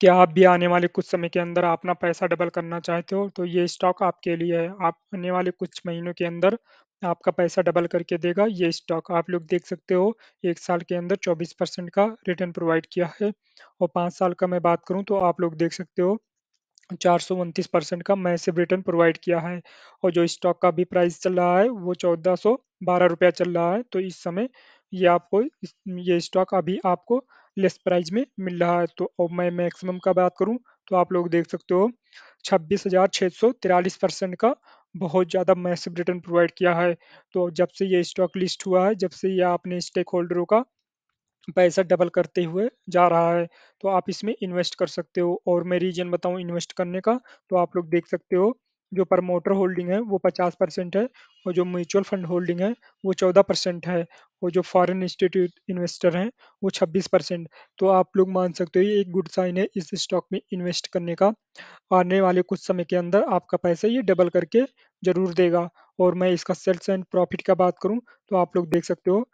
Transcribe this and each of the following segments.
क्या आप भी आने वाले कुछ समय के अंदर अपना पैसा डबल करना चाहते हो? तो ये स्टॉक आपके लिए है। आप आने वाले कुछ महीनों के अंदर आपका पैसा डबल करके देगा ये स्टॉक। आप लोग देख सकते हो एक साल के अंदर 24% का रिटर्न प्रोवाइड किया है और पाँच साल का मैं बात करूँ तो आप लोग देख सकते हो चार परसेंट का मैसेब रिटर्न प्रोवाइड किया है और जो स्टॉक का भी प्राइस चल रहा है वो चौदह रुपया चल रहा है। तो इस समय ये आपको ये स्टॉक अभी आपको लेस प्राइस में मिल रहा है तो अब मैं मैक्सिमम का बात करूँ तो आप लोग देख सकते हो छब्बीस हजार सौ तिरालीस परसेंट का बहुत ज़्यादा मैसिव रिटर्न प्रोवाइड किया है तो जब से ये स्टॉक लिस्ट हुआ है जब से ये अपने स्टेक होल्डरों का पैसा डबल करते हुए जा रहा है तो आप इसमें इन्वेस्ट कर सकते हो और मैं रीजन बताऊं इन्वेस्ट करने का तो आप लोग देख सकते हो जो प्रमोटर होल्डिंग है वो 50 परसेंट है और जो म्यूचुअल फंड होल्डिंग है वो 14 परसेंट है और जो फॉरेन इंस्टीट्यूट इन्वेस्टर हैं वो 26 परसेंट तो आप लोग मान सकते हो ये एक गुड साइन है इस स्टॉक में इन्वेस्ट करने का आने वाले कुछ समय के अंदर आपका पैसा ये डबल करके जरूर देगा और मैं इसका सेल्स एंड प्रॉफिट का बात करूँ तो आप लोग देख सकते हो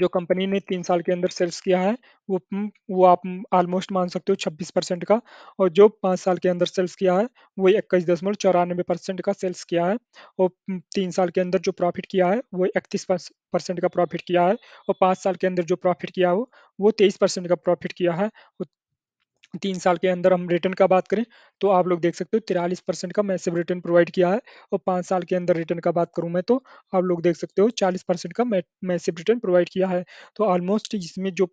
जो कंपनी ने तीन साल के अंदर सेल्स किया है वो वो आप ऑलमोस्ट मान सकते हो छब्बीस परसेंट का और जो पाँच साल के अंदर सेल्स किया है वो इक्कीस दशमलव चौरानबे परसेंट का सेल्स किया है और तीन साल के अंदर जो प्रॉफिट किया है वो इकतीस परसेंट का प्रॉफिट किया है और पाँच साल के अंदर जो प्रॉफिट किया हो वो तेईस परसेंट का प्रॉफिट किया है और तीन साल के अंदर हम रिटर्न का बात करें तो आप लोग देख सकते हो तिरालीस परसेंट का मैसिव रिटर्न प्रोवाइड किया है और पाँच साल के अंदर रिटर्न का बात करूँ मैं तो आप लोग देख सकते हो चालीस परसेंट का मैसिव रिटर्न प्रोवाइड किया है तो ऑलमोस्ट इसमें जो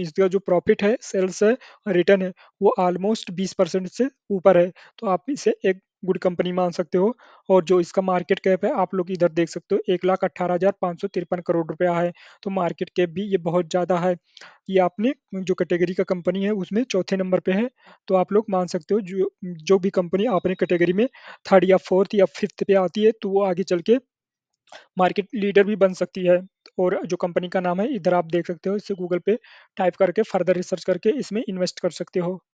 इसका जो प्रॉफिट है सेल्स है रिटर्न है वो ऑलमोस्ट बीस परसेंट से ऊपर है तो आप इसे एक गुड कंपनी मान सकते हो और जो इसका मार्केट कैप है आप लोग इधर देख सकते हो एक लाख अट्ठारह हजार पाँच सौ तिरपन करोड़ रुपया है तो मार्केट कैप भी ये बहुत ज़्यादा है ये आपने जो कैटेगरी का कंपनी है उसमें चौथे नंबर पे है तो आप लोग मान सकते हो जो जो भी कंपनी आपने कैटेगरी में थर्ड या फोर्थ या फिफ्थ पे आती है तो वो आगे चल के मार्केट लीडर भी बन सकती है और जो कंपनी का नाम है इधर आप देख सकते हो इसे गूगल पे टाइप करके फर्दर रिसर्च करके इसमें इन्वेस्ट कर सकते हो